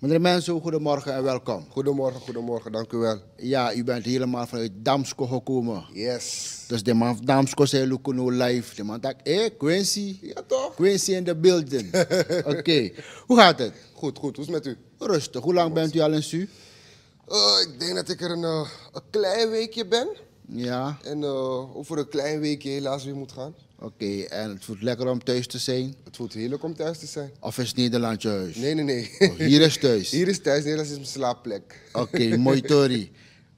Meneer mensen, goedemorgen en welkom. Goedemorgen, goedemorgen, dank u wel. Ja, u bent helemaal vanuit Damsko gekomen. Yes. Dus de man van Damsko zei no live. De man dacht, hé, eh, Quincy. Ja, toch? Quincy in de building. Oké, hoe gaat het? Goed, goed. Hoe is het met u? Rustig. Hoe lang bent u al in Su? Uh, ik denk dat ik er een, eh, een klein weekje ben. Ja. En eh, over een klein weekje helaas weer moet gaan. Oké, en het voelt lekker om thuis te zijn? Het voelt heerlijk om thuis te zijn. Of is Nederland je huis? Nee, nee, nee. Oh, hier is thuis? Hier is thuis, Nederland is mijn slaapplek. Oké, mooi Tori.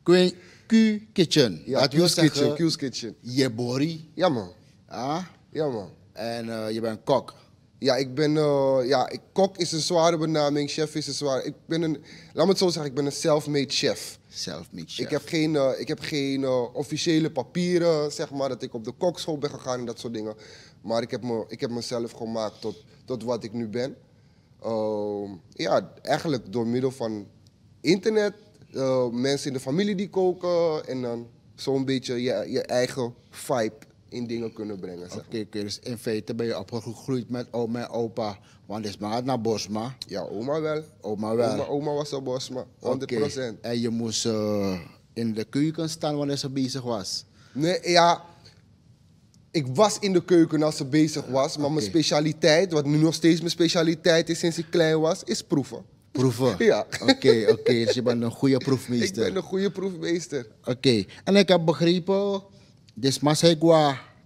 Queen Q Kitchen. Ja, Q's, Kitchen, Q's Kitchen. Je bori? Ja man. Ah? Ja man. En eh, je bent kok? Ja, ik ben, eh, ja, ik, kok is een zware benaming, chef is een zware. Ik ben een, laat me het zo zeggen, ik ben een self-made chef zelf eh, Ik heb geen, ik heb geen officiële papieren, zeg maar, dat ik op de kokschool ben gegaan en dat soort dingen. Maar ik heb, me, ik heb mezelf gemaakt tot, tot wat ik nu ben. Ehm, ja, eigenlijk door middel van internet, eh, mensen in de familie die koken en dan zo'n beetje je, je eigen vibe in dingen kunnen brengen. Oké, okay, dus in feite ben je opgegroeid met oma en opa. Want is maar naar Bosma. Ja, oma wel. Oma wel. Oma, oma was op Bosma, 100%. procent. En je moest eh, in de keuken staan wanneer ze bezig was? Nee, ja. Ik was in de keuken als ze bezig was. Maar mijn specialiteit, wat nu nog steeds mijn specialiteit is sinds ik klein was, is proeven. Proeven? Ja. Oké, oké. Dus je bent een goede proefmeester. Ik ben een goede proefmeester. Oké. En ik heb begrepen dus Masai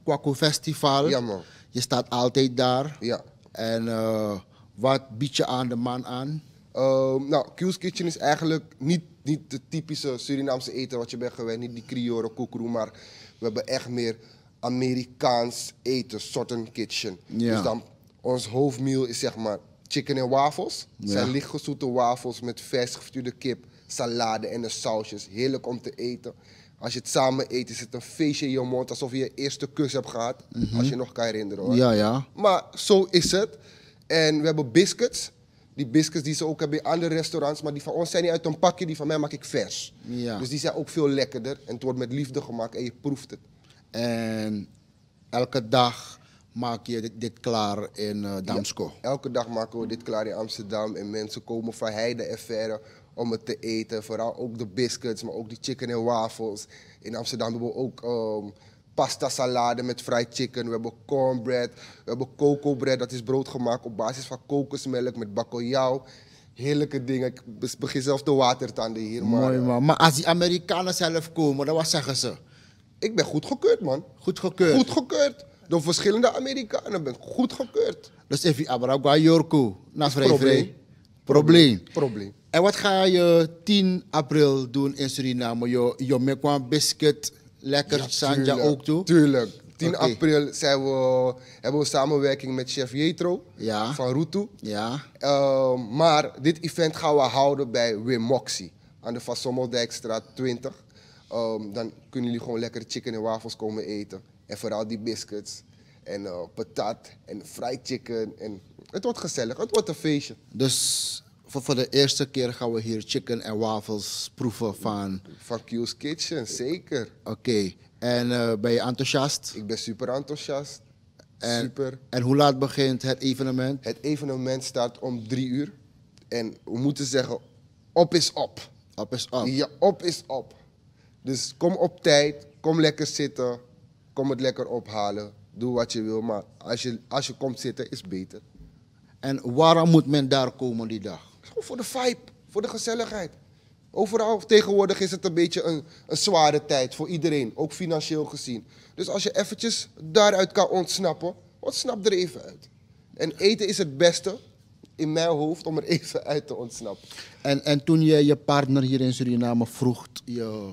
Kwaku Festival. Ja, Je staat altijd daar. Ja. En eh, wat bied je aan de man aan? Uh, nou, Q's Kitchen is eigenlijk niet, niet het typische Surinaamse eten wat je bent gewend. Niet die Creole koekroe, maar we hebben echt meer Amerikaans eten, Southern Kitchen. Ja. Dus dan, ons hoofdmeal is zeg maar chicken en wafels. Ja. zijn lichtgezoete wafels met vers kip, salade en de sausjes. Heerlijk om te eten. Als je het samen eet, is het een feestje in je mond. Alsof je je eerste kus hebt gehad. Mhm. Als je nog kan herinneren hoor. Ja, ja. Maar zo is het. En we hebben biscuits. Die biscuits die ze ook hebben in andere restaurants. Maar die van ons zijn niet uit een pakje. Die van mij maak ik vers. Ja. Dus die zijn ook veel lekkerder. En het wordt met liefde gemaakt. En je proeft het. En elke dag maak je dit, klaar in eh, Damsko? elke dag maken we dit klaar in Amsterdam. En mensen komen van heide en verre om het te eten. Vooral ook de biscuits, maar ook die chicken en wafels. In Amsterdam hebben we ook ehm, pasta salade met fried chicken. We hebben cornbread, we hebben cocoa bread. Dat is brood gemaakt op basis van kokosmelk met bakkeljauw heerlijke dingen. Ik begin zelf de watertanden hier. Maar, Mooi eh, man. Maar als die Amerikanen zelf komen, dan wat zeggen ze? Ik ben goed gekeurd, man. Goed gekeurd? Goed gekeurd. Door verschillende Amerikanen ben ik goed gekeurd. Dus even Abragua Jorko, naar vrij vrij probleem. probleem. En wat ga je 10 april doen in Suriname? Je, je mekwam biscuit, lekker ja, sanja ook toe? Tuurlijk. 10 april zijn we, hebben we samenwerking met chef Jetro van Rutu. Ja. Ehm, maar dit event gaan we houden bij Wimoxie aan de Van 20. Ehm, dan kunnen jullie gewoon lekker chicken en wafels komen eten. En vooral die biscuits en eh, patat en fried chicken en het wordt gezellig, het wordt een feestje. Dus voor, voor de eerste keer gaan we hier chicken en wafels proeven van... Van Q's Kitchen, zeker. Oké, en eh, ben je enthousiast? Ik ben super enthousiast. En, super. En hoe laat begint het evenement? Het evenement start om drie uur. En we moeten zeggen, op is op. Op is op. Ja, op is op. Dus kom op tijd, kom lekker zitten, kom het lekker ophalen. Doe wat je wil, maar als je, als je komt zitten is beter. En waarom moet men daar komen die dag? voor de vibe, voor de gezelligheid. Overal tegenwoordig is het een beetje een, zware tijd voor iedereen, ook financieel gezien. Dus als je eventjes daaruit kan ontsnappen, ontsnap er even uit. En eten is het beste in mijn hoofd om er even uit te ontsnappen. En, en toen je je partner hier in Suriname vroeg je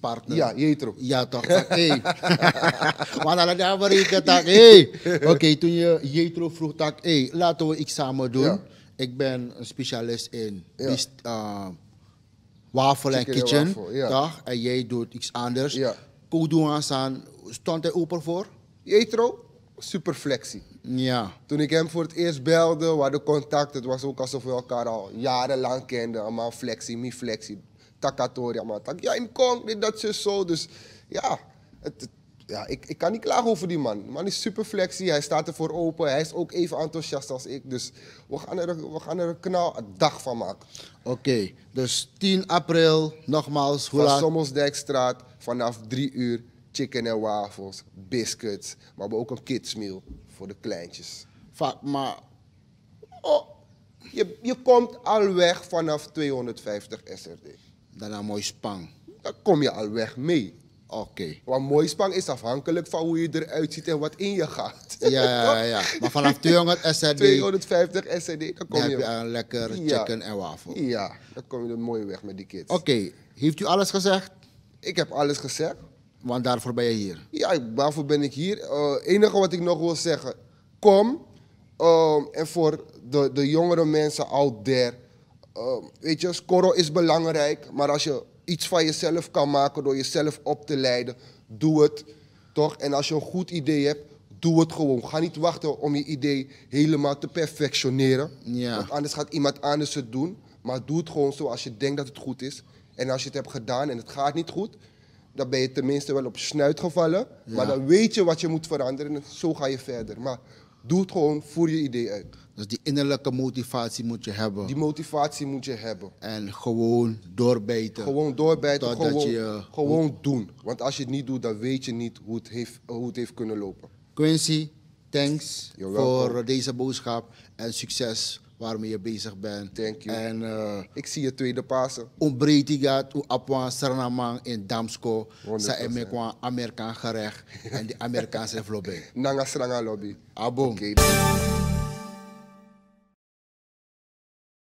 partner. Ja, Jetro. Ja, toch? Hé. Want dan had we nou rekenen, tak, hé. Oké, toen je Jetro vroeg, tak, laten we iets samen doen. Ik ben een specialist in ja. uh, wafel en kitchen, toch? En jij doet iets anders. Ja. aan, stond hij open voor? Jetro, flexie. Ja. Toen ik hem voor het eerst belde, we hadden contact. Het was ook alsof we elkaar al jarenlang kenden. Allemaal flexie, mi flexie. Takatoria, maar tak, ja, in Kong, dit, dat, zo, zo. Dus ja, het, ja ik, ik kan niet klagen over die man. De man is super flexie, hij staat ervoor open, hij is ook even enthousiast als ik. Dus we gaan er, we gaan er een knal een dag van maken. Oké, dus 10 april, nogmaals, hoe Sommelsdijkstraat, vanaf 3 uur, chicken en wafels, biscuits. Maar we hebben ook een kidsmeal voor de kleintjes. Vaak, maar... Oh. Je, je komt al weg vanaf 250 SRD een mooi spang. Dan kom je al weg mee. Oké. Want mooi spang is afhankelijk van hoe je eruit ziet en wat in je gaat. Ja, ja, ja. Maar vanaf 200 SCD, 250 SD, dan kom je... heb je een lekker chicken en wafel. Ja, dan kom je er mooi weg met die kids. Oké, heeft u alles gezegd? Ik heb alles gezegd. Want daarvoor ben je hier? Ja, waarvoor ben ik hier. Het eh, enige wat ik nog wil zeggen, kom. Eh, en voor de, de jongere mensen out there uh, weet je, scoren is belangrijk, maar als je iets van jezelf kan maken door jezelf op te leiden, doe het. Toch? En als je een goed idee hebt, doe het gewoon. Ga niet wachten om je idee helemaal te perfectioneren. Ja. Want anders gaat iemand anders het doen. Maar doe het gewoon zoals je denkt dat het goed is. En als je het hebt gedaan en het gaat niet goed, dan ben je tenminste wel op snuit gevallen. Maar dan weet je wat je moet veranderen en zo ga je verder. Maar doe het gewoon, voer je idee uit. Dus die innerlijke motivatie moet je hebben. Die motivatie moet je hebben. En gewoon doorbijten. Gewoon doorbijten, gewoon, je, gewoon doen. Want als je het niet doet, dan weet je niet hoe het heeft, hoe het heeft kunnen lopen. Quincy, thanks voor deze boodschap en succes waarmee je bezig bent. Thank you. En eh, ik zie je tweede Pasen. Ombretigat, u apwan Saranamang in Damsko. Sa emekwa Amerikaan gerecht en de Amerikaanse vlobby. Nanga Sranga lobby. Abom.